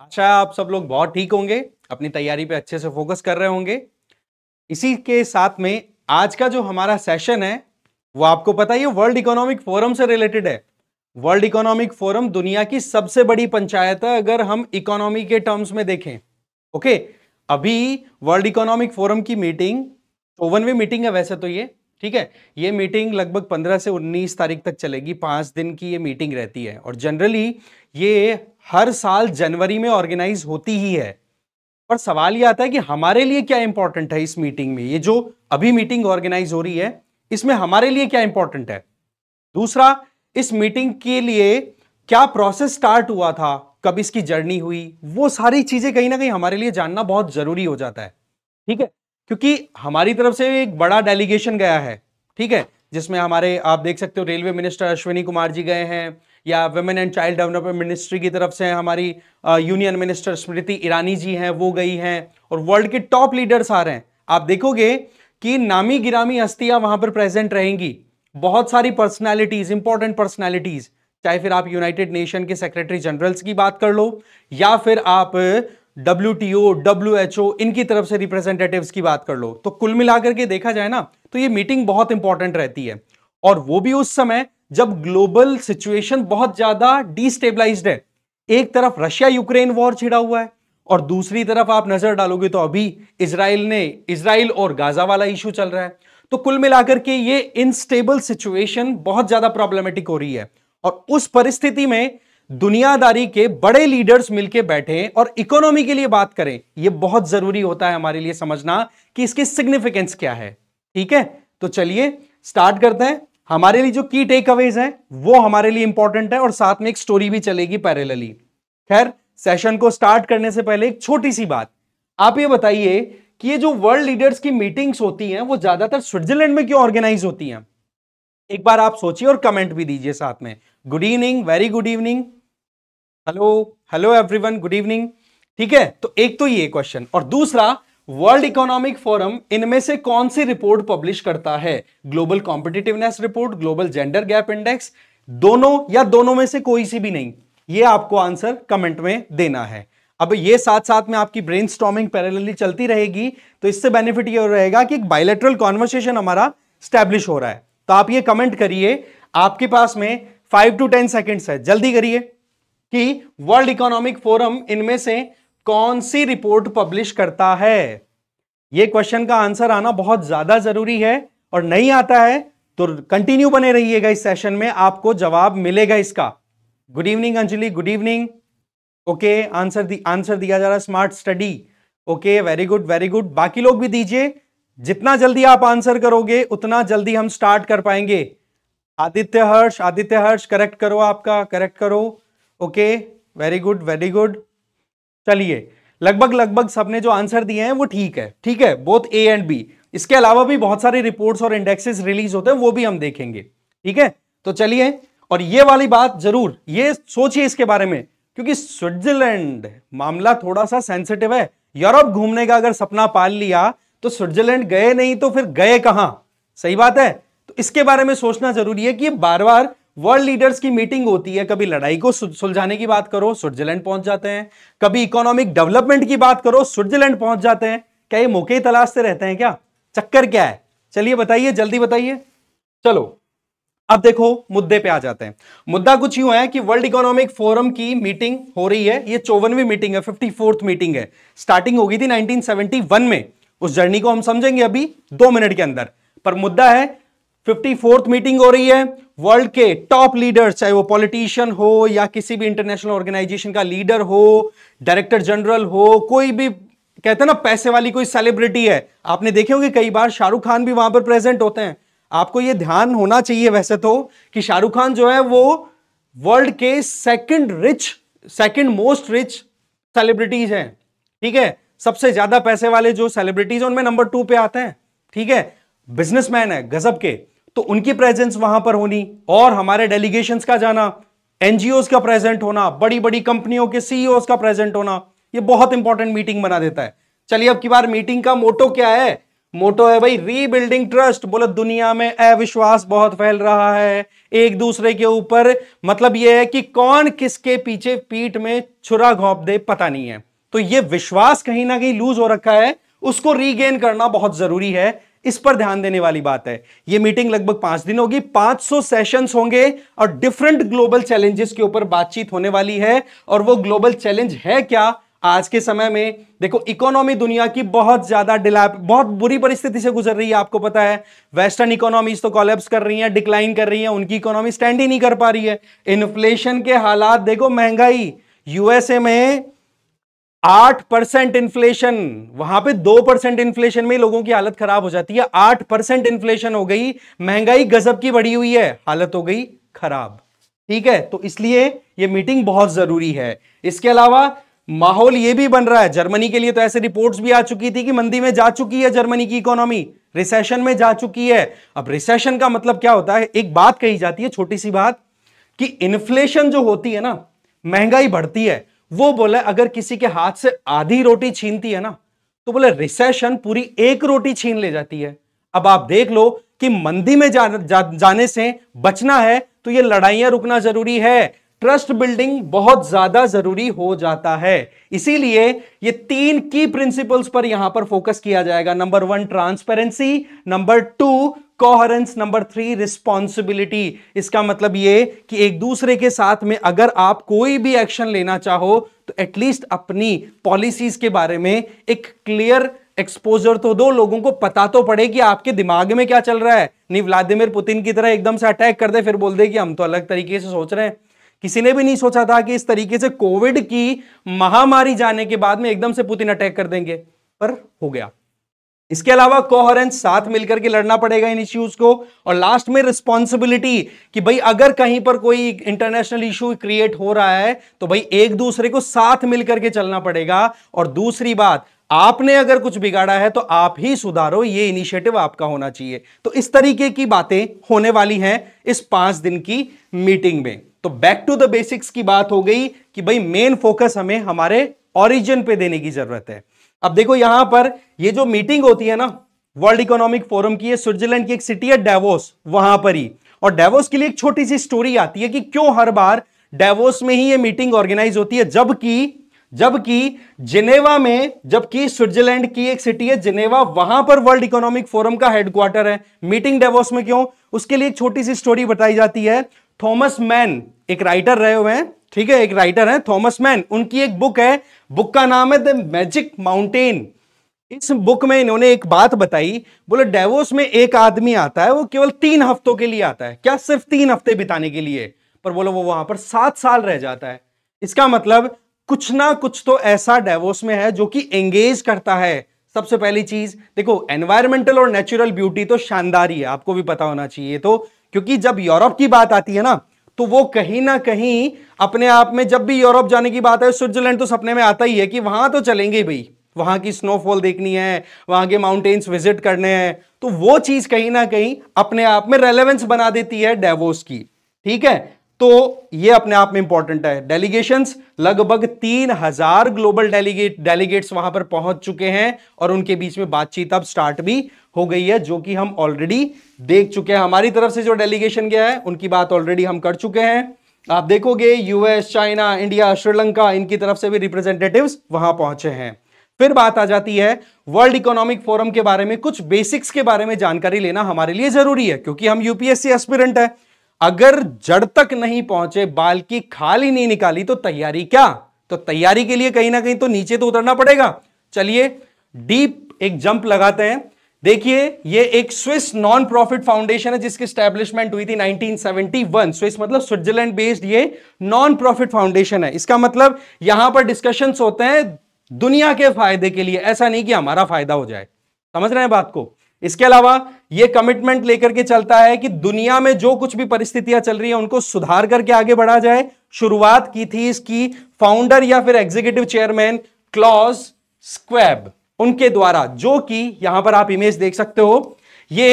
आशा अच्छा, है आप सब लोग बहुत ठीक होंगे अपनी तैयारी पे अच्छे से फोकस कर रहे होंगे इसी के साथ में आज का जो हमारा सेशन है वो आपको पता ही है वर्ल्ड इकोनॉमिक फोरम से रिलेटेड है वर्ल्ड इकोनॉमिक फोरम दुनिया की सबसे बड़ी पंचायत है अगर हम इकोनॉमी के टर्म्स में देखें ओके अभी वर्ल्ड इकोनॉमिक फोरम की मीटिंग चौवनवी मीटिंग है वैसे तो ये ठीक है ये मीटिंग लगभग 15 से 19 तारीख तक चलेगी पांच दिन की ये मीटिंग रहती है और जनरली ये हर साल जनवरी में ऑर्गेनाइज होती ही है पर सवाल यह आता है कि हमारे लिए क्या इंपॉर्टेंट है इस मीटिंग में ये जो अभी मीटिंग ऑर्गेनाइज हो रही है इसमें हमारे लिए क्या इंपॉर्टेंट है दूसरा इस मीटिंग के लिए क्या प्रोसेस स्टार्ट हुआ था कब इसकी जर्नी हुई वो सारी चीजें कहीं ना कहीं हमारे लिए जानना बहुत जरूरी हो जाता है ठीक है क्योंकि हमारी तरफ से एक बड़ा डेलीगेशन गया है ठीक है जिसमें हमारे आप देख सकते हो रेलवे मिनिस्टर अश्विनी कुमार जी गए हैं या women and child development ministry की तरफ से हमारी यूनियन मिनिस्टर स्मृति ईरानी जी हैं वो गई हैं और वर्ल्ड के टॉप लीडर्स आ रहे हैं आप देखोगे कि नामी गिरामी हस्तियां वहां पर प्रेजेंट रहेंगी बहुत सारी पर्सनैलिटीज इंपॉर्टेंट पर्सनैलिटीज चाहे फिर आप यूनाइटेड नेशन के सेक्रेटरी जनरल्स की बात कर लो या फिर आप W T O W H O इनकी तरफ से रिप्रेजेंटेटिव की बात कर लो तो कुल मिलाकर के देखा जाए ना तो ये मीटिंग बहुत इंपॉर्टेंट रहती है और वो भी उस समय जब ग्लोबल सिचुएशन बहुत ज्यादा डिस्टेबलाइज है एक तरफ रशिया यूक्रेन वॉर छिड़ा हुआ है और दूसरी तरफ आप नजर डालोगे तो अभी इसराइल ने इसराइल और गाजा वाला इशू चल रहा है तो कुल मिलाकर के ये इनस्टेबल सिचुएशन बहुत ज्यादा प्रॉब्लमेटिक हो रही है और उस परिस्थिति में दुनियादारी के बड़े लीडर्स मिलके बैठे और इकोनॉमी के लिए बात करें यह बहुत जरूरी होता है हमारे लिए समझना कि इसकी सिग्निफिकेंस क्या है ठीक है तो चलिए स्टार्ट करते हैं हमारे लिए जो की टेक अवेज है वो हमारे लिए इंपॉर्टेंट है और साथ में एक स्टोरी भी चलेगी पैरेलली खैर सेशन को स्टार्ट करने से पहले एक छोटी सी बात आप ये बताइए कि ये जो वर्ल्ड लीडर्स की मीटिंग्स होती हैं वो ज्यादातर स्विट्जरलैंड में क्यों ऑर्गेनाइज होती हैं एक बार आप सोचिए और कमेंट भी दीजिए साथ में good evening very good evening hello hello everyone good evening ठीक है तो एक तो ये क्वेश्चन और दूसरा वर्ल्ड इकोनॉमिक फोरम इनमें से कौन सी रिपोर्ट पब्लिश करता है global competitiveness report global gender gap index दोनों या दोनों में से कोई सी भी नहीं ये आपको आंसर कमेंट में देना है अब ये साथ साथ में आपकी ब्रेन स्टॉमिंग चलती रहेगी तो इससे बेनिफिट ये रहेगा कि एक कॉन्वर्सेशन हमारा स्टैब्लिश हो रहा है तो आप ये कमेंट करिए आपके पास में फाइव टू टेन सेकेंड्स है जल्दी करिए कि वर्ल्ड इकोनॉमिक फोरम इनमें से कौन सी रिपोर्ट पब्लिश करता है यह क्वेश्चन का आंसर आना बहुत ज्यादा जरूरी है और नहीं आता है तो कंटिन्यू बने रहिएगा इस सेशन में आपको जवाब मिलेगा इसका good evening Anjali good evening okay answer दी आंसर दिया जा रहा smart study okay very good very good बाकी लोग भी दीजिए जितना जल्दी आप आंसर करोगे उतना जल्दी हम स्टार्ट कर पाएंगे आदित्य हर्ष आदित्य हर्ष करेक्ट करो आपका करेक्ट करो okay very good very good चलिए लगभग लगभग सबने जो आंसर दिए हैं वो ठीक है ठीक है बोथ ए एंड बी इसके अलावा भी बहुत सारी रिपोर्ट्स और इंडेक्सेस रिलीज होते हैं वो भी हम देखेंगे ठीक है तो चलिए और ये वाली बात जरूर ये सोचिए इसके बारे में क्योंकि स्विट्जरलैंड मामला थोड़ा सा सेंसिटिव है यूरोप घूमने का अगर सपना पाल लिया तो स्विट्जरलैंड गए नहीं तो फिर गए कहां सही बात है तो इसके बारे में सोचना जरूरी है कि बार बार वर्ल्ड लीडर्स की मीटिंग होती है कभी लड़ाई को सुलझाने की बात करो स्विट्जरलैंड पहुंच जाते हैं कभी इकोनॉमिक डेवलपमेंट की बात करो स्विट्जरलैंड पहुंच जाते हैं क्या ये मौके ही तलाशते रहते हैं क्या चक्कर क्या है चलिए बताइए जल्दी बताइए चलो अब देखो मुद्दे पे आ जाते हैं मुद्दा कुछ यूं है कि वर्ल्ड इकोनॉमिक फोरम की मीटिंग हो रही है ये चौवनवी मीटिंग है फिफ्टी फोर्थ मीटिंग है स्टार्टिंग होगी थी 1971 में उस जर्नी को हम समझेंगे अभी दो मिनट के अंदर पर मुद्दा है फिफ्टी फोर्थ मीटिंग हो रही है वर्ल्ड के टॉप लीडर्स चाहे वो पॉलिटिशियन हो या किसी भी इंटरनेशनल ऑर्गेनाइजेशन का लीडर हो डायरेक्टर जनरल हो कोई भी कहते हैं ना पैसे वाली कोई सेलिब्रिटी है आपने देखे होंगे कई बार शाहरुख खान भी वहां पर प्रेजेंट होते हैं आपको ये ध्यान होना चाहिए वैसे तो कि शाहरुख खान जो है वो वर्ल्ड के second rich second most rich celebrities हैं ठीक है सबसे ज्यादा पैसे वाले जो सेलिब्रिटीज हैं उनमें नंबर टू पे आते हैं ठीक है बिजनेसमैन है गजब के तो उनकी प्रेजेंस वहां पर होनी और हमारे डेलीगेशन का जाना एनजीओ का प्रेजेंट होना बड़ी बड़ी कंपनियों के सीईओ का प्रेजेंट होना यह बहुत इंपॉर्टेंट मीटिंग बना देता है चलिए अब की बार मीटिंग का मोटो क्या है मोटो है भाई रीबिल्डिंग ट्रस्ट बोले दुनिया में अविश्वास बहुत फैल रहा है एक दूसरे के ऊपर मतलब यह है कि कौन किसके पीछे पीठ में छुरा घोंप दे पता नहीं है तो यह विश्वास कहीं ना कहीं लूज हो रखा है उसको रीगेन करना बहुत जरूरी है इस पर ध्यान देने वाली बात है ये मीटिंग लगभग पांच दिन होगी 500 सेशंस होंगे और डिफरेंट ग्लोबल चैलेंजेस के ऊपर बातचीत होने वाली है और वो ग्लोबल चैलेंज है क्या आज के समय में देखो इकोनॉमी दुनिया की बहुत ज्यादा डिलैप बहुत बुरी परिस्थिति से गुजर रही है आपको पता है वेस्टर्न इकोनॉमीज तो कॉलेप्स कर रही हैं डिक्लाइन कर रही हैं उनकी इकोनॉमी स्टैंड ही नहीं कर पा रही है इन्फ्लेशन के हालात देखो महंगाई यूएसए में आठ परसेंट इन्फ्लेशन वहां पे दो परसेंट इन्फ्लेशन में लोगों की हालत खराब हो जाती है आठ परसेंट इन्फ्लेशन हो गई महंगाई गजब की बढ़ी हुई है हालत हो गई खराब ठीक है तो इसलिए ये मीटिंग बहुत जरूरी है इसके अलावा माहौल ये भी बन रहा है जर्मनी के लिए तो ऐसे रिपोर्ट्स भी आ चुकी थी कि मंदी में जा चुकी है जर्मनी की इकोनॉमी रिसेशन में जा चुकी है अब रिसेशन का मतलब क्या होता है एक बात कही जाती है छोटी सी बात कि इन्फ्लेशन जो होती है ना महंगाई बढ़ती है वो बोला अगर किसी के हाथ से आधी रोटी छीनती है ना तो बोले रिसेशन पूरी एक रोटी छीन ले जाती है अब आप देख लो कि मंदी में जा, जा, जाने से बचना है तो ये लड़ाइयां रुकना जरूरी है ट्रस्ट बिल्डिंग बहुत ज्यादा जरूरी हो जाता है इसीलिए ये तीन की प्रिंसिपल्स पर यहां पर फोकस किया जाएगा number one transparency number two coherence number three responsibility इसका मतलब ये कि एक दूसरे के साथ में अगर आप कोई भी एक्शन लेना चाहो तो एटलीस्ट अपनी पॉलिसीज के बारे में एक क्लियर एक्सपोजर तो दो लोगों को पता तो पड़े कि आपके दिमाग में क्या चल रहा है नहीं व्लादिमिर पुतिन की तरह एकदम से अटैक कर दे फिर बोल दे कि हम तो अलग तरीके से सोच रहे हैं किसी ने भी नहीं सोचा था कि इस तरीके से कोविड की महामारी जाने के बाद में एकदम से पुतिन अटैक कर देंगे पर हो गया इसके अलावा कोहरेंस साथ मिलकर के लड़ना पड़ेगा इन इश्यूज को और लास्ट में रिस्पॉन्सिबिलिटी कि भाई अगर कहीं पर कोई इंटरनेशनल इश्यू क्रिएट हो रहा है तो भाई एक दूसरे को साथ मिलकर के चलना पड़ेगा और दूसरी बात आपने अगर कुछ बिगाड़ा है तो आप ही सुधारो ये इनिशिएटिव आपका होना चाहिए तो इस तरीके की बातें होने वाली हैं इस पांच दिन की मीटिंग में तो बैक टू द बेसिक्स की बात हो गई कि भाई मेन फोकस हमें हमारे ओरिजिन पे देने की जरूरत है अब देखो यहां पर ये जो मीटिंग होती है ना वर्ल्ड इकोनॉमिक फोरम की स्विट्जरलैंड की एक सिटी है डेवोस वहां पर ही और डेवोस के लिए एक छोटी सी स्टोरी आती है कि क्यों हर बार डेवोस में ही ये मीटिंग ऑर्गेनाइज होती है जबकि जबकि जिनेवा में जबकि स्विट्जरलैंड की एक सिटी है जिनेवा वहां पर वर्ल्ड इकोनॉमिक फोरम का हेडक्वार्टर है मीटिंग डेवोस में क्यों उसके लिए एक छोटी सी स्टोरी बताई जाती है थॉमस मैन एक राइटर रहे हुए हैं ठीक है एक राइटर है थॉमस मैन उनकी एक बुक है बुक का नाम है द मैजिक माउंटेन इस बुक में इन्होंने एक बात बताई बोले डेवोस में एक आदमी आता है वो केवल तीन हफ्तों के लिए आता है क्या सिर्फ तीन हफ्ते बिताने के लिए पर बोलो वो वहां पर सात साल रह जाता है इसका मतलब कुछ ना कुछ तो ऐसा डेवोस में है जो कि एंगेज करता है सबसे पहली चीज देखो एनवायरमेंटल और नेचुरल ब्यूटी तो शानदार ही है आपको भी पता होना चाहिए तो क्योंकि जब यूरोप की बात आती है ना तो वो कहीं ना कहीं अपने आप में जब भी यूरोप जाने की बात है स्विट्जरलैंड तो सपने में आता ही है कि वहां तो चलेंगे ही भाई वहां की स्नोफॉल देखनी है वहां के माउंटेन्स विजिट करने हैं तो वो चीज कहीं ना कहीं अपने आप में रेलेवेंस बना देती है डेवोस की ठीक है तो ये अपने आप में इंपॉर्टेंट है डेलीगेशंस लगभग तीन हजार ग्लोबल डेलीगेट डेलीगेट्स वहां पर पहुंच चुके हैं और उनके बीच में बातचीत अब स्टार्ट भी हो गई है जो कि हम ऑलरेडी देख चुके हैं हमारी तरफ से जो डेलीगेशन गया है उनकी बात ऑलरेडी हम कर चुके हैं आप देखोगे यूएस चाइना इंडिया श्रीलंका इनकी तरफ से भी रिप्रेजेंटेटिव वहां पहुंचे हैं फिर बात आ जाती है वर्ल्ड इकोनॉमिक फोरम के बारे में कुछ बेसिक्स के बारे में जानकारी लेना हमारे लिए जरूरी है क्योंकि हम यूपीएससी एस्पिरेंट है अगर जड़ तक नहीं पहुंचे बाल की खाल ही नहीं निकाली तो तैयारी क्या तो तैयारी के लिए कहीं ना कहीं तो नीचे तो उतरना पड़ेगा चलिए डीप एक जंप लगाते हैं देखिए ये एक स्विस नॉन प्रॉफिट फाउंडेशन है जिसकी स्टैब्लिशमेंट हुई थी 1971 स्विस मतलब स्विट्जरलैंड बेस्ड ये नॉन प्रॉफिट फाउंडेशन है इसका मतलब यहां पर डिस्कशंस होते हैं दुनिया के फायदे के लिए ऐसा नहीं कि हमारा फायदा हो जाए समझ रहे हैं बात को इसके अलावा यह कमिटमेंट लेकर के चलता है कि दुनिया में जो कुछ भी परिस्थितियां चल रही है उनको सुधार करके आगे बढ़ा जाए शुरुआत की थी इसकी फाउंडर या फिर एग्जीक्यूटिव चेयरमैन क्लॉज स्क्वेब उनके द्वारा जो कि यहां पर आप इमेज देख सकते हो ये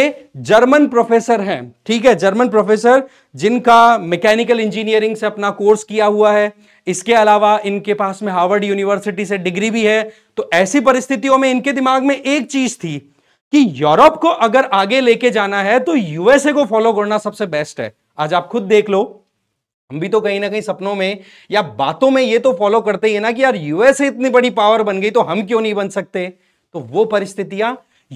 जर्मन प्रोफेसर हैं ठीक है जर्मन प्रोफेसर जिनका मैकेनिकल इंजीनियरिंग से अपना कोर्स किया हुआ है इसके अलावा इनके पास में हार्वर्ड यूनिवर्सिटी से डिग्री भी है तो ऐसी परिस्थितियों में इनके दिमाग में एक चीज थी कि यूरोप को अगर आगे लेके जाना है तो यूएसए को फॉलो करना सबसे बेस्ट है आज आप खुद देख लो हम भी तो कहीं ना कहीं सपनों में या बातों में ये तो फॉलो करते ही ना कि यार यूएसए इतनी बड़ी पावर बन गई तो हम क्यों नहीं बन सकते तो वो परिस्थितियां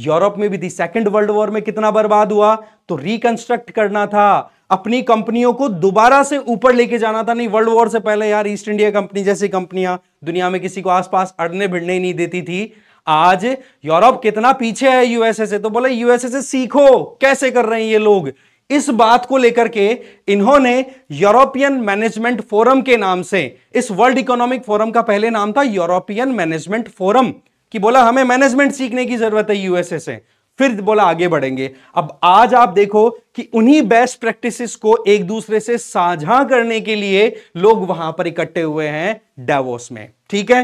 यूरोप में भी थी सेकेंड वर्ल्ड वॉर में कितना बर्बाद हुआ तो रिकंस्ट्रक्ट करना था अपनी कंपनियों को दोबारा से ऊपर लेके जाना था नहीं वर्ल्ड वॉर से पहले यार ईस्ट इंडिया कंपनी जैसी कंपनियां दुनिया में किसी को आसपास अड़ने भिड़ने ही नहीं देती थी आज यूरोप कितना पीछे है यूएसए से तो बोले यूएसए से सीखो कैसे कर रहे हैं ये लोग इस बात को लेकर के इन्होंने यूरोपियन मैनेजमेंट फोरम के नाम से इस वर्ल्ड इकोनॉमिक फोरम का पहले नाम था यूरोपियन मैनेजमेंट फोरम कि बोला हमें मैनेजमेंट सीखने की जरूरत है यूएसए से फिर बोला आगे बढ़ेंगे अब आज आप देखो कि उन्हीं बेस्ट प्रैक्टिसेस को एक दूसरे से साझा करने के लिए लोग वहां पर इकट्ठे हुए हैं डेवोस में ठीक है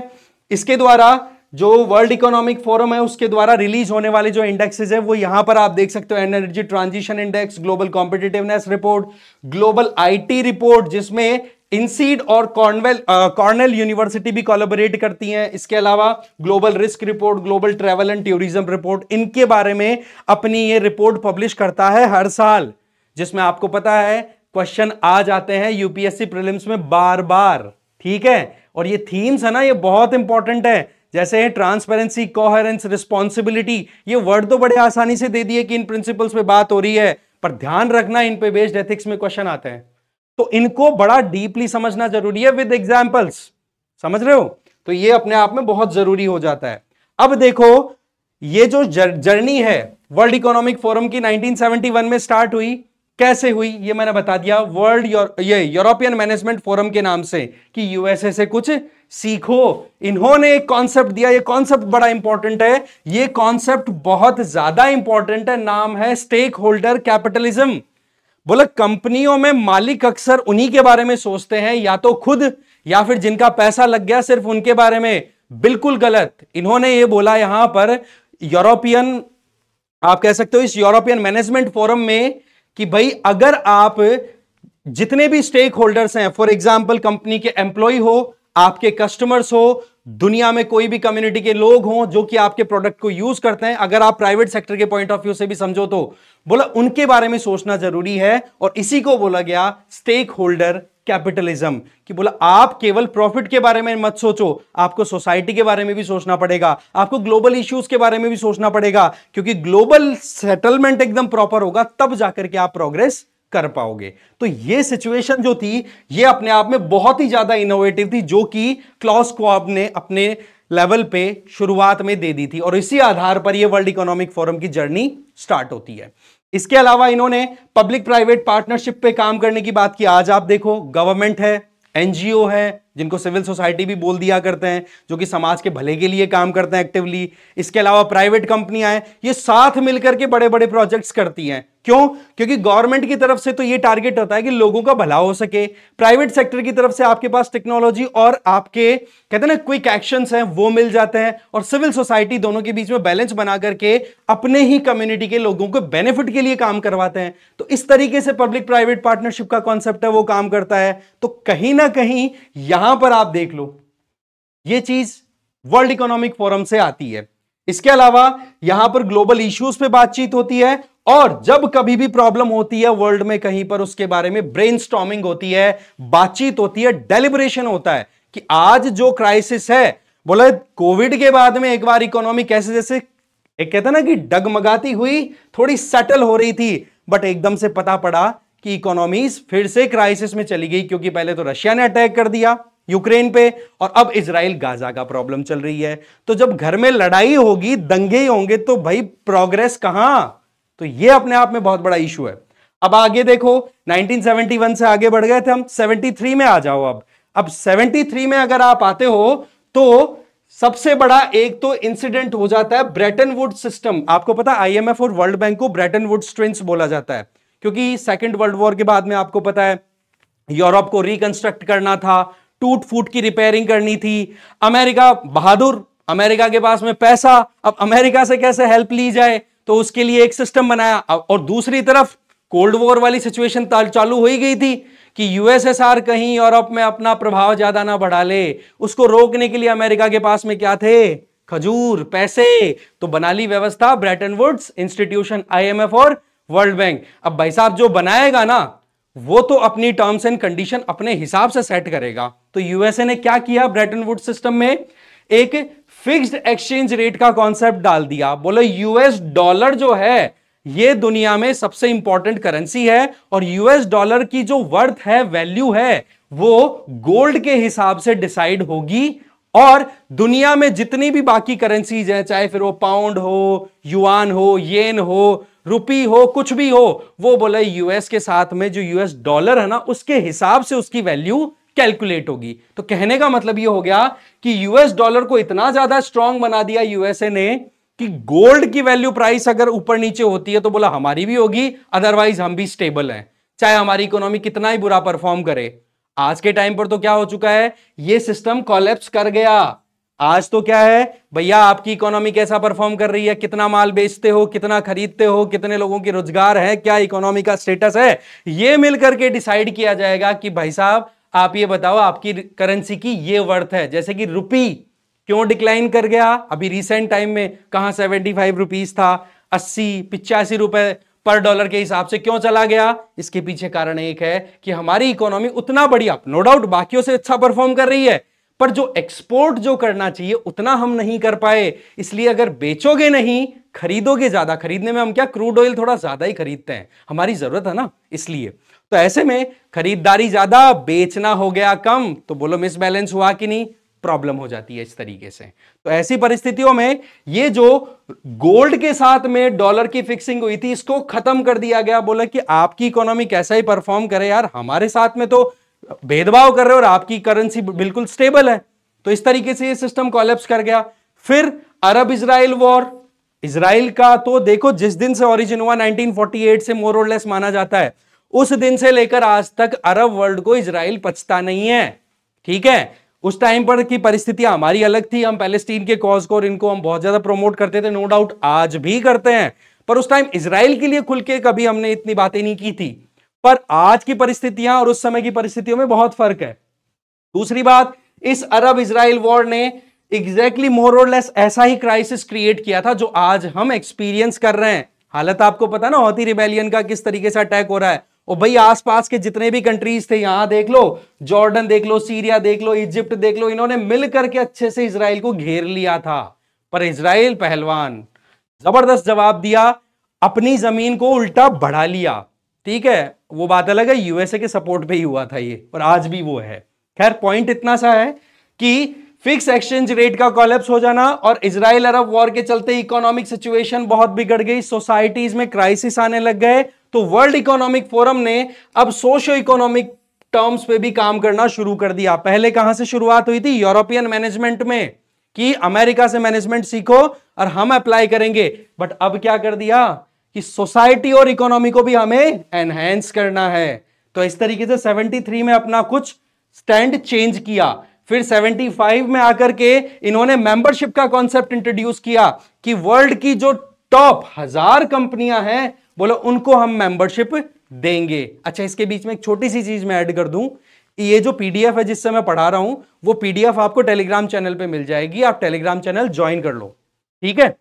इसके द्वारा जो वर्ल्ड इकोनॉमिक फोरम है उसके द्वारा रिलीज होने वाले जो इंडेक्सेज है वो यहां पर आप देख सकते हो energy transition index global competitiveness report global IT report जिसमें इनसीड और कॉर्नवेल कॉर्नेल यूनिवर्सिटी भी कोलोबरेट करती हैं इसके अलावा global risk report global travel and tourism report इनके बारे में अपनी ये रिपोर्ट पब्लिश करता है हर साल जिसमें आपको पता है क्वेश्चन आ जाते हैं यूपीएससी प्रिलिम्स में बार बार ठीक है और ये थीम्स है ना ये बहुत इंपॉर्टेंट है जैसे ट्रांसपेरेंसी कोहरेंस रिस्पॉन्सिबिलिटी ये वर्ड तो बड़े आसानी से दे दिए कि इन प्रिंसिपल्स पे बात हो रही है पर ध्यान रखना इन पे बेस्ड एथिक्स में क्वेश्चन आते हैं तो इनको बड़ा डीपली समझना जरूरी है विद एग्जाम्पल्स समझ रहे हो तो ये अपने आप में बहुत जरूरी हो जाता है अब देखो ये जो जर्नी है वर्ल्ड इकोनॉमिक फोरम की 1971 में स्टार्ट हुई कैसे हुई ये मैंने बता दिया वर्ल्ड ये यूरोपियन मैनेजमेंट फोरम के नाम से कि यूएसए से कुछ सीखो इन्होंने एक कॉन्सेप्ट दिया ये कॉन्सेप्ट बड़ा इंपॉर्टेंट है ये कॉन्सेप्ट बहुत ज्यादा इंपॉर्टेंट है नाम है स्टेक होल्डर कैपिटलिज्म बोला कंपनियों में मालिक अक्सर उन्हीं के बारे में सोचते हैं या तो खुद या फिर जिनका पैसा लग गया सिर्फ उनके बारे में बिल्कुल गलत इन्होंने ये बोला यहां पर यूरोपियन आप कह सकते हो इस यूरोपियन मैनेजमेंट फोरम में कि भाई अगर आप जितने भी स्टेक होल्डर्स हैं फॉर एग्जाम्पल कंपनी के एम्प्लॉय हो आपके कस्टमर्स हो दुनिया में कोई भी कम्युनिटी के लोग हों जो कि आपके प्रोडक्ट को यूज करते हैं अगर आप प्राइवेट सेक्टर के पॉइंट ऑफ व्यू से भी समझो तो बोला उनके बारे में सोचना जरूरी है और इसी को बोला गया स्टेक होल्डर कैपिटलिज्म कि बोला आप केवल प्रॉफिट के बारे में मत सोचो आपको सोसाइटी के बारे में भी सोचना पड़ेगा आपको ग्लोबल इश्यूज के बारे में भी सोचना पड़ेगा क्योंकि ग्लोबल सेटलमेंट एकदम प्रॉपर होगा तब जाकर के आप प्रोग्रेस कर पाओगे तो ये सिचुएशन जो थी ये अपने आप में बहुत ही ज्यादा इनोवेटिव थी जो कि क्लॉस को आपने अपने लेवल पे शुरुआत में दे दी थी और इसी आधार पर यह वर्ल्ड इकोनॉमिक फोरम की जर्नी स्टार्ट होती है इसके अलावा इन्होंने पब्लिक प्राइवेट पार्टनरशिप पे काम करने की बात की आज आप देखो गवर्नमेंट है एनजीओ है जिनको सिविल सोसाइटी भी बोल दिया करते हैं जो कि समाज के भले के लिए काम करते हैं एक्टिवली इसके अलावा प्राइवेट कंपनियां हैं ये साथ मिलकर के बड़े बड़े प्रोजेक्ट्स करती हैं क्यों क्योंकि गवर्नमेंट की तरफ से तो ये टारगेट होता है कि लोगों का भला हो सके प्राइवेट सेक्टर की तरफ से आपके पास टेक्नोलॉजी और आपके कहते हैं ना क्विक एक्शन हैं वो मिल जाते हैं और सिविल सोसाइटी दोनों के बीच में बैलेंस बना करके अपने ही कम्युनिटी के लोगों को बेनिफिट के लिए काम करवाते हैं तो इस तरीके से पब्लिक प्राइवेट पार्टनरशिप का कॉन्सेप्ट है वो काम करता है तो कहीं ना कहीं यहां पर आप देख लो ये चीज वर्ल्ड इकोनॉमिक फोरम से आती है इसके अलावा यहां पर ग्लोबल इश्यूज पे बातचीत होती है और जब कभी भी प्रॉब्लम होती है वर्ल्ड में कहीं पर उसके बारे में ब्रेन होती है बातचीत होती है डेलिब्रेशन होता है कि आज जो क्राइसिस है बोले कोविड के बाद में एक बार इकोनॉमी कैसे जैसे एक कहते ना कि डगमगाती हुई थोड़ी सेटल हो रही थी बट एकदम से पता पड़ा कि इकोनॉमीज फिर से क्राइसिस में चली गई क्योंकि पहले तो रशिया ने अटैक कर दिया यूक्रेन पे और अब इसराइल गाजा का प्रॉब्लम चल रही है तो जब घर में लड़ाई होगी दंगे होंगे तो भाई प्रोग्रेस कहां तो ये अपने आप में बहुत बड़ा इशू है अब आगे देखो 1971 से आगे बढ़ गए थे हम 73 में आ जाओ अब अब 73 में अगर आप आते हो तो सबसे बड़ा एक तो इंसिडेंट हो जाता है ब्रेटन वुड सिस्टम आपको पता आई एम और वर्ल्ड बैंक को ब्रेटन वुड स्ट्रेंस बोला जाता है क्योंकि सेकेंड वर्ल्ड वॉर के बाद में आपको पता है यूरोप को रिकंस्ट्रक्ट करना था टूट फूट की रिपेयरिंग करनी थी अमेरिका बहादुर अमेरिका के पास में पैसा अब अमेरिका से कैसे हेल्प ली जाए तो उसके लिए एक सिस्टम बनाया और दूसरी तरफ कोल्ड वॉर वाली सिचुएशन चालू हो ही गई थी कि यूएसएसआर कहीं यूरोप में अपना प्रभाव ज्यादा ना बढ़ा ले उसको रोकने के लिए अमेरिका के पास में क्या थे खजूर पैसे तो बना ली व्यवस्था ब्रेटन वुड्स इंस्टीट्यूशन आईएमएफ और वर्ल्ड बैंक अब भाई साहब जो बनाएगा ना वो तो अपनी टर्म्स एंड कंडीशन अपने हिसाब से सेट करेगा तो यूएसए ने क्या किया ब्रेटन वुड सिस्टम में एक फिक्स्ड एक्सचेंज रेट का कॉन्सेप्ट डाल दिया बोले यूएस डॉलर जो है ये दुनिया में सबसे इंपॉर्टेंट करेंसी है और यूएस डॉलर की जो वर्थ है वैल्यू है वो गोल्ड के हिसाब से डिसाइड होगी और दुनिया में जितनी भी बाकी करेंसीज हैं चाहे फिर वो पाउंड हो युआन हो येन हो रुपी हो कुछ भी हो वो बोले यूएस के साथ में जो यूएस डॉलर है ना उसके हिसाब से उसकी वैल्यू कैलकुलेट होगी तो कहने का मतलब ये हो गया कि यूएस डॉलर को इतना ज्यादा स्ट्रांग बना दिया यूएसए ने कि गोल्ड की वैल्यू प्राइस अगर ऊपर नीचे होती है तो बोला हमारी भी होगी अदरवाइज हम भी स्टेबल हैं चाहे हमारी इकोनॉमी कितना ही बुरा परफॉर्म करे आज के टाइम पर तो क्या हो चुका है ये सिस्टम कॉलेप्स कर गया आज तो क्या है भैया आपकी इकोनॉमी कैसा परफॉर्म कर रही है कितना माल बेचते हो कितना खरीदते हो कितने लोगों की रोजगार है क्या इकोनॉमी का स्टेटस है ये मिलकर के डिसाइड किया जाएगा कि भाई साहब आप ये बताओ आपकी करेंसी की ये वर्थ है जैसे कि रुपी क्यों डिक्लाइन कर गया अभी रिसेंट टाइम में कहा सेवेंटी फाइव रुपीज था अस्सी पिचासी रुपए पर डॉलर के हिसाब से क्यों चला गया इसके पीछे कारण एक है कि हमारी इकोनॉमी उतना बढ़िया नो डाउट बाकियों से अच्छा परफॉर्म कर रही है पर जो एक्सपोर्ट जो करना चाहिए उतना हम नहीं कर पाए इसलिए अगर बेचोगे नहीं खरीदोगे ज्यादा खरीदने में हम क्या क्रूड ऑयल थोड़ा ज्यादा ही खरीदते हैं हमारी जरूरत है ना इसलिए तो ऐसे में खरीदारी ज्यादा बेचना हो गया कम तो बोलो मिसबैलेंस हुआ कि नहीं प्रॉब्लम हो जाती है इस तरीके से तो ऐसी परिस्थितियों में ये जो गोल्ड के साथ में डॉलर की फिक्सिंग हुई थी इसको खत्म कर दिया गया बोला कि आपकी इकोनॉमी कैसा ही परफॉर्म करे यार हमारे साथ में तो भेदभाव कर रहे हो और आपकी करेंसी बिल्कुल स्टेबल है तो इस तरीके से ये सिस्टम कॉलेप्स कर गया फिर अरब इसराइल वॉर इसराइल का तो देखो जिस दिन से ओरिजिन हुआ 1948 से मोर और लेस माना जाता है उस दिन से लेकर आज तक अरब वर्ल्ड को इसराइल पछता नहीं है ठीक है उस टाइम पर की परिस्थितियां हमारी अलग थी हम पैलेस्टीन के कॉज को और इनको हम बहुत ज्यादा प्रमोट करते थे नो डाउट आज भी करते हैं पर उस टाइम इसराइल के लिए खुल के कभी हमने इतनी बातें नहीं की थी पर आज की परिस्थितियां और उस समय की परिस्थितियों में बहुत फर्क है दूसरी बात इस अरब इसराइल वॉर ने एग्जैक्टली मोरलेस ऐसा ही क्राइसिस क्रिएट किया था जो आज हम एक्सपीरियंस कर रहे हैं हालत आपको पता ना होती रिबेलियन का किस तरीके से अटैक हो रहा है और भाई आसपास के जितने भी कंट्रीज थे यहां देख लो जॉर्डन देख लो सीरिया देख लो इजिप्ट देख लो इन्होंने मिल करके अच्छे से इसराइल को घेर लिया था पर इसराइल पहलवान जबरदस्त जवाब दिया अपनी जमीन को उल्टा बढ़ा लिया ठीक है वो बात अलग है यूएसए के सपोर्ट पे ही हुआ था ये और आज भी वो है खैर पॉइंट इतना सा है कि फिक्स एक्सचेंज रेट का कॉलेप्स हो जाना और इसराइल अरब वॉर के चलते इकोनॉमिक सिचुएशन बहुत बिगड़ गई सोसाइटीज में क्राइसिस आने लग गए तो वर्ल्ड इकोनॉमिक फोरम ने अब सोशो इकोनॉमिक टर्म्स पे भी काम करना शुरू कर दिया पहले कहां से शुरुआत हुई थी यूरोपियन मैनेजमेंट में कि अमेरिका से मैनेजमेंट सीखो और हम अप्लाई करेंगे बट अब क्या कर दिया कि सोसाइटी और इकोनॉमी को भी हमें एनहेंस करना है तो इस तरीके से 73 में अपना कुछ स्टैंड चेंज किया फिर 75 में आकर के इन्होंने मेंबरशिप का कॉन्सेप्ट इंट्रोड्यूस किया कि वर्ल्ड की जो टॉप हजार कंपनियां हैं बोलो उनको हम मेंबरशिप देंगे अच्छा इसके बीच में एक छोटी सी चीज मैं ऐड कर दूं ये जो पीडीएफ है जिससे मैं पढ़ा रहा हूं वो पीडीएफ आपको टेलीग्राम चैनल पे मिल जाएगी आप टेलीग्राम चैनल ज्वाइन कर लो ठीक है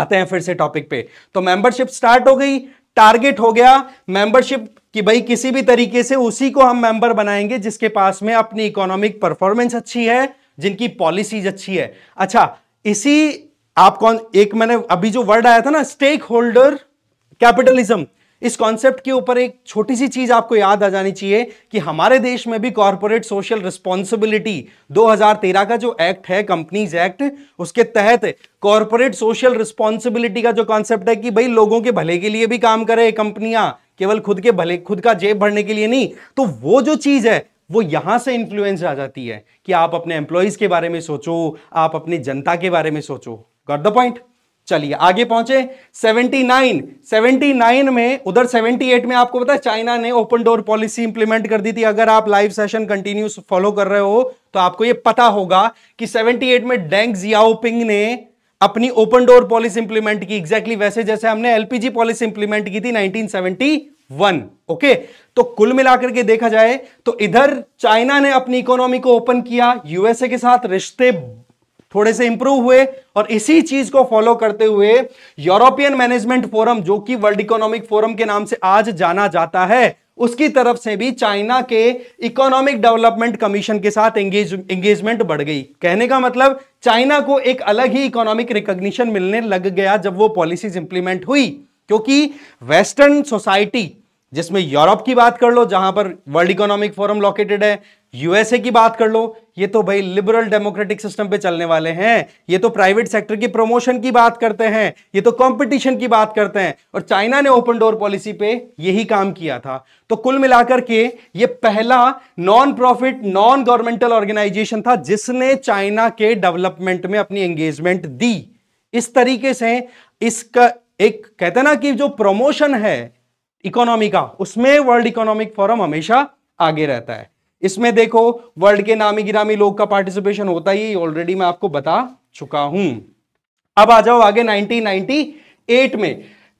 आते हैं फिर से टॉपिक पे तो मेंबरशिप स्टार्ट हो गई टारगेट हो गया मेंबरशिप कि भाई किसी भी तरीके से उसी को हम मेंबर बनाएंगे जिसके पास में अपनी इकोनॉमिक परफॉर्मेंस अच्छी है जिनकी पॉलिसीज अच्छी है अच्छा इसी आप कौन एक मैंने अभी जो वर्ड आया था ना स्टेक होल्डर कैपिटलिज्म इस कॉन्सेप्ट के ऊपर एक छोटी सी चीज आपको याद आ जानी चाहिए कि हमारे देश में भी कॉरपोरेट सोशल रिस्पॉन्सिबिलिटी 2013 का जो एक्ट है कंपनीज एक्ट उसके तहत कॉरपोरेट सोशल रिस्पॉन्सिबिलिटी का जो कॉन्सेप्ट है कि भाई लोगों के भले के लिए भी काम करे कंपनियां केवल खुद के भले खुद का जेब भरने के लिए नहीं तो वो जो चीज है वो यहां से इंफ्लुएंस आ जाती है कि आप अपने एम्प्लॉयज के बारे में सोचो आप अपनी जनता के बारे में सोचो गॉट द पॉइंट चलिए आगे पहुंचे 79 79 में उधर 78 में आपको पता है चाइना ने ओपन डोर पॉलिसी इंप्लीमेंट कर दी थी अगर आप लाइव सेशन कंटिन्यूस फॉलो कर रहे हो तो आपको यह पता होगा कि 78 में डेंग जियाओपिंग ने अपनी ओपन डोर पॉलिसी इंप्लीमेंट की एग्जैक्टली exactly वैसे जैसे हमने एलपीजी पॉलिसी इंप्लीमेंट की थी 1971 ओके तो कुल मिलाकर के देखा जाए तो इधर चाइना ने अपनी इकोनॉमी को ओपन किया यूएसए के साथ रिश्ते थोड़े से इंप्रूव हुए और इसी चीज को फॉलो करते हुए यूरोपियन मैनेजमेंट फोरम जो कि वर्ल्ड इकोनॉमिक फोरम के नाम से आज जाना जाता है उसकी तरफ से भी चाइना के इकोनॉमिक डेवलपमेंट कमीशन के साथ एंगेज एंगेजमेंट बढ़ गई कहने का मतलब चाइना को एक अलग ही इकोनॉमिक रिकॉग्निशन मिलने लग गया जब वो पॉलिसीज इंप्लीमेंट हुई क्योंकि वेस्टर्न सोसाइटी जिसमें यूरोप की बात कर लो जहां पर वर्ल्ड इकोनॉमिक फोरम लोकेटेड है यूएसए की बात कर लो ये तो भाई लिबरल डेमोक्रेटिक सिस्टम पे चलने वाले हैं ये तो प्राइवेट सेक्टर की प्रमोशन की बात करते हैं ये तो कंपटीशन की बात करते हैं और चाइना ने ओपन डोर पॉलिसी पे यही काम किया था तो कुल मिलाकर के ये पहला non profit non governmental organisation था जिसने चाइना के डेवलपमेंट में अपनी एंगेजमेंट दी इस तरीके से इसका एक कहते ना कि जो प्रमोशन है इकोनॉमी का उसमें वर्ल्ड इकोनॉमिक फोरम हमेशा आगे रहता है इसमें देखो वर्ल्ड के नामी गिरामी लोग का पार्टिसिपेशन होता ही ऑलरेडी मैं आपको बता चुका हूं अब आ जाओ आगे 1998 में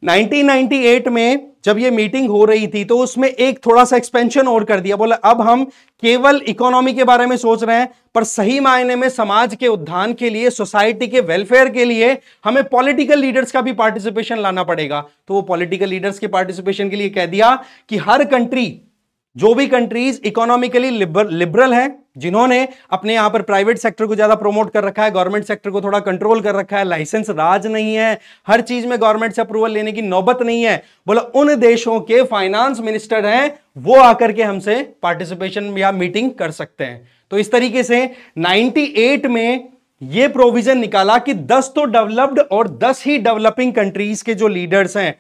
1998 में जब ये मीटिंग हो रही थी तो उसमें एक थोड़ा सा एक्सपेंशन और कर दिया बोला अब हम केवल इकोनॉमी के बारे में सोच रहे हैं पर सही मायने में समाज के उद्धान के लिए सोसाइटी के वेलफेयर के लिए हमें पॉलिटिकल लीडर्स का भी पार्टिसिपेशन लाना पड़ेगा तो वो पॉलिटिकल लीडर्स के पार्टिसिपेशन के लिए कह दिया कि हर कंट्री जो भी कंट्रीज इकोनॉमिकली लिबरल है जिन्होंने अपने यहां पर प्राइवेट सेक्टर को ज़्यादा प्रमोट कर रखा है गवर्नमेंट सेक्टर को थोड़ा कंट्रोल कर रखा है लाइसेंस राज नहीं है हर चीज़ में गवर्नमेंट से अप्रूवल लेने की नौबत नहीं है बोला उन देशों के फाइनेंस मिनिस्टर हैं वो आकर के हमसे पार्टिसिपेशन या मीटिंग कर सकते हैं तो इस तरीके से नाइनटी में यह प्रोविजन निकाला कि दस तो डेवलप्ड और दस ही डेवलपिंग कंट्रीज के जो लीडर्स हैं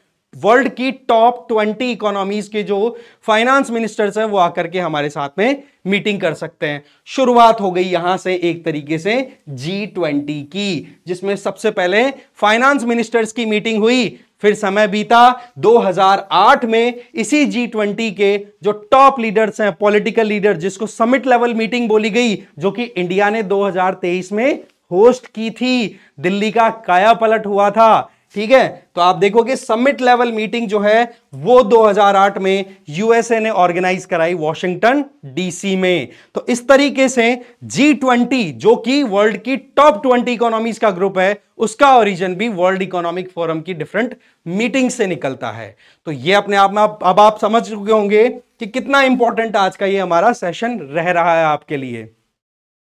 वर्ल्ड की टॉप ट्वेंटी इकोनॉमीज के जो फाइनेंस मिनिस्टर्स हैं वो आकर के हमारे साथ में मीटिंग कर सकते हैं शुरुआत हो गई यहां से एक तरीके से जी ट्वेंटी की जिसमें सबसे पहले फाइनेंस मिनिस्टर्स की मीटिंग हुई फिर समय बीता 2008 में इसी जी ट्वेंटी के जो टॉप लीडर्स हैं पॉलिटिकल लीडर जिसको समिट लेवल मीटिंग बोली गई जो कि इंडिया ने 2023 में होस्ट की थी दिल्ली का काया पलट हुआ था ठीक है तो आप देखोगे समिट लेवल मीटिंग जो है वो 2008 में यूएसए ने ऑर्गेनाइज कराई वॉशिंगटन डीसी में तो इस तरीके से जी ट्वेंटी जो कि वर्ल्ड की टॉप ट्वेंटी इकोनॉमीज का ग्रुप है उसका ओरिजिन भी वर्ल्ड इकोनॉमिक फोरम की डिफरेंट मीटिंग से निकलता है तो ये अपने आप में अब आप समझ चुके होंगे कि कितना इंपॉर्टेंट आज का ये हमारा सेशन रह रहा है आपके लिए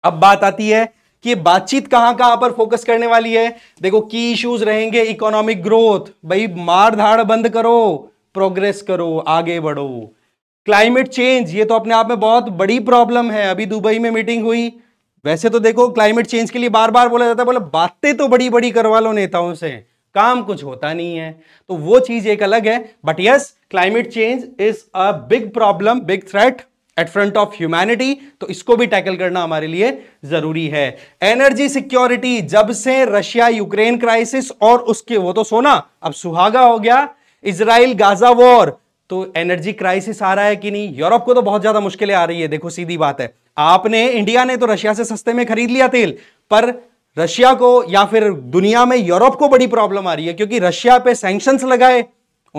अब बात आती है कि बातचीत कहां कहां पर फोकस करने वाली है देखो की इश्यूज रहेंगे इकोनॉमिक ग्रोथ भाई मार धाड़ बंद करो प्रोग्रेस करो आगे बढ़ो क्लाइमेट चेंज ये तो अपने आप में बहुत बड़ी प्रॉब्लम है अभी दुबई में मीटिंग हुई वैसे तो देखो क्लाइमेट चेंज के लिए बार बार बोला जाता है बोले बातें तो बड़ी बड़ी करवा लो नेताओं से काम कुछ होता नहीं है तो वो चीज एक अलग है but yes climate change is a big problem big threat at front of humanity तो इसको भी टैकल करना हमारे लिए जरूरी है एनर्जी सिक्योरिटी जब से रशिया यूक्रेन क्राइसिस और उसके वो तो सोना अब सुहागा हो गया इसराइल गाजा वॉर तो एनर्जी क्राइसिस आ रहा है कि नहीं यूरोप को तो बहुत ज्यादा मुश्किलें आ रही है देखो सीधी बात है आपने इंडिया ने तो रशिया से सस्ते में खरीद लिया तेल पर रशिया को या फिर दुनिया में यूरोप को बड़ी प्रॉब्लम आ रही है क्योंकि रशिया पे सैंक्शंस लगाए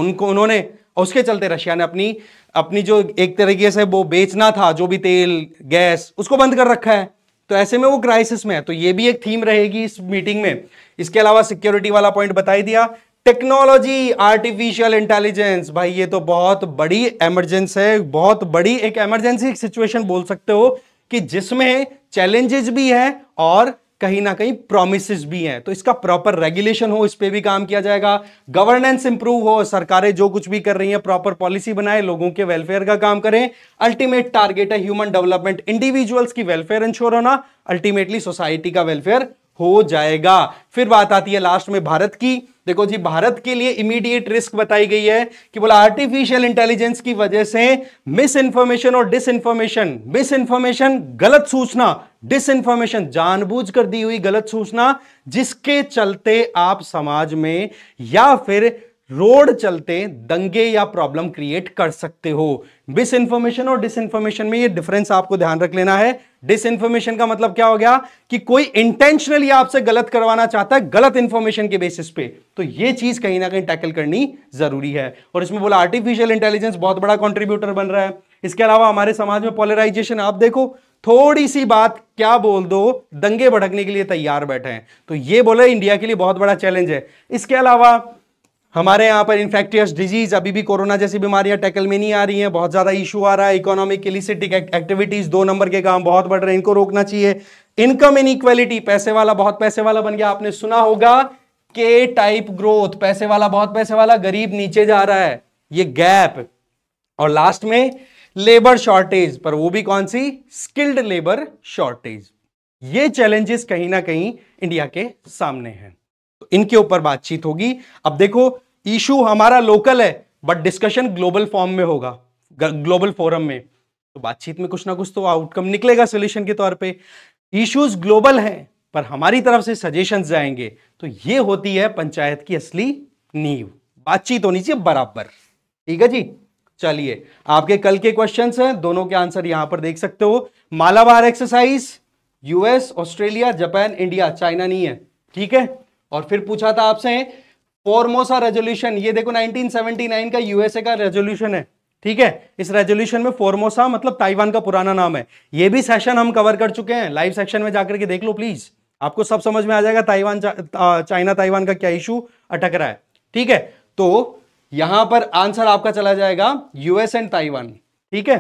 उनको उन्होंने और उसके चलते रशिया ने अपनी अपनी जो एक तरीके से वो बेचना था जो भी तेल गैस उसको बंद कर रखा है तो ऐसे में वो क्राइसिस में है तो ये भी एक थीम रहेगी इस मीटिंग में इसके अलावा सिक्योरिटी वाला पॉइंट बताई दिया टेक्नोलॉजी आर्टिफिशियल इंटेलिजेंस भाई ये तो बहुत बड़ी एमरजेंस है बहुत बड़ी एक एमरजेंसी सिचुएशन बोल सकते हो कि जिसमें चैलेंजेस भी है और कहीं ना कहीं प्रोमिस भी हैं तो इसका प्रॉपर रेगुलेशन हो इस पर भी काम किया जाएगा गवर्नेंस इंप्रूव हो सरकारें जो कुछ भी कर रही हैं प्रॉपर पॉलिसी बनाए लोगों के वेलफेयर का काम करें अल्टीमेट टारगेट है ह्यूमन डेवलपमेंट इंडिविजुअल्स की वेलफेयर इंश्योर होना अल्टीमेटली सोसाइटी का वेलफेयर हो जाएगा फिर बात आती है लास्ट में भारत की देखो जी भारत के लिए इमीडिएट रिस्क बताई गई है कि बोला आर्टिफिशियल इंटेलिजेंस की वजह से मिस इन्फॉर्मेशन और डिस इन्फॉर्मेशन मिस इन्फॉर्मेशन गलत सूचना डिस इन्फॉर्मेशन जानबूझकर दी हुई गलत सूचना जिसके चलते आप समाज में या फिर रोड चलते दंगे या प्रॉब्लम क्रिएट कर सकते हो मिस इन्फॉर्मेशन और डिस इन्फॉर्मेशन में ये डिफरेंस आपको ध्यान रख लेना है डिस इन्फॉर्मेशन का मतलब क्या हो गया कि कोई इंटेंशनली आपसे गलत करवाना चाहता है गलत इन्फॉर्मेशन के बेसिस पे तो ये चीज कहीं ना कहीं टैकल करनी जरूरी है और इसमें बोला आर्टिफिशियल इंटेलिजेंस बहुत बड़ा कॉन्ट्रीब्यूटर बन रहा है इसके अलावा हमारे समाज में पॉलराइजेशन आप देखो थोड़ी सी बात क्या बोल दो दंगे भड़कने के लिए तैयार बैठे हैं तो ये बोला इंडिया के लिए बहुत बड़ा चैलेंज है इसके अलावा हमारे यहाँ पर इन्फेक्टियस डिजीज अभी भी कोरोना जैसी बीमारियां टैकल में नहीं आ रही हैं बहुत ज़्यादा इशू आ रहा है इकोनॉमिक इलिसिटिक एक्टिविटीज़ दो नंबर के काम बहुत बढ़ रहे हैं इनको रोकना चाहिए इनकम इनइक्वालिटी पैसे वाला बहुत पैसे वाला बन गया आपने सुना होगा के टाइप ग्रोथ पैसे वाला बहुत पैसे वाला गरीब नीचे जा रहा है ये गैप और लास्ट में लेबर शॉर्टेज पर वो भी कौन सी स्किल्ड लेबर शॉर्टेज ये चैलेंजेस कहीं ना कहीं इंडिया के सामने हैं तो इनके ऊपर बातचीत होगी अब देखो इशू हमारा लोकल है बट डिस्कशन ग्लोबल फॉर्म में होगा ग्लोबल फोरम में तो बातचीत में कुछ ना कुछ तो आउटकम निकलेगा सोल्यूशन के तौर पे इश्यूज ग्लोबल हैं पर हमारी तरफ से सजेशन जाएंगे तो ये होती है पंचायत की असली नींव बातचीत होनी चाहिए बराबर ठीक है जी चलिए आपके कल के क्वेश्चन हैं दोनों के आंसर यहां पर देख सकते हो Malabar exercise US Australia Japan India China नहीं है ठीक है और फिर पूछा था आपसे फॉर्मोसा रेजोल्यूशन ये देखो 1979 का यूएसए का रेजोल्यूशन है ठीक है इस रेजोल्यूशन में फॉर्मोसा मतलब ताइवान का पुराना नाम है ये भी सेशन हम कवर कर चुके हैं लाइव सेक्शन में जाकर के देख लो प्लीज आपको सब समझ में आ जाएगा ताइवान चाइना ताइवान का क्या इशू अटक रहा है ठीक है तो यहां पर आंसर आपका चला जाएगा यूएस एंड ताइवान ठीक है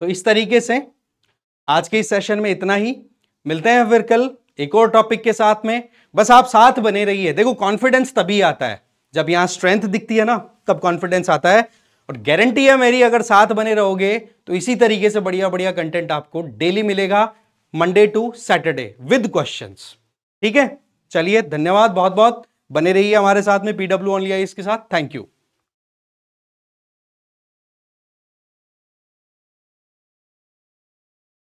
तो इस तरीके से आज के इस सेशन में इतना ही मिलते हैं फिर कल एक और टॉपिक के साथ में बस आप साथ बने रहिए देखो कॉन्फिडेंस तभी आता है जब यहां स्ट्रेंथ दिखती है ना तब कॉन्फिडेंस आता है और गारंटी है मेरी अगर साथ बने रहोगे तो इसी तरीके से बढ़िया बढ़िया कंटेंट आपको डेली मिलेगा Monday to Saturday with questions ठीक है चलिए धन्यवाद बहुत बहुत बने रहिए हमारे साथ में पीडब्ल्यू ऑनली के साथ थैंक यू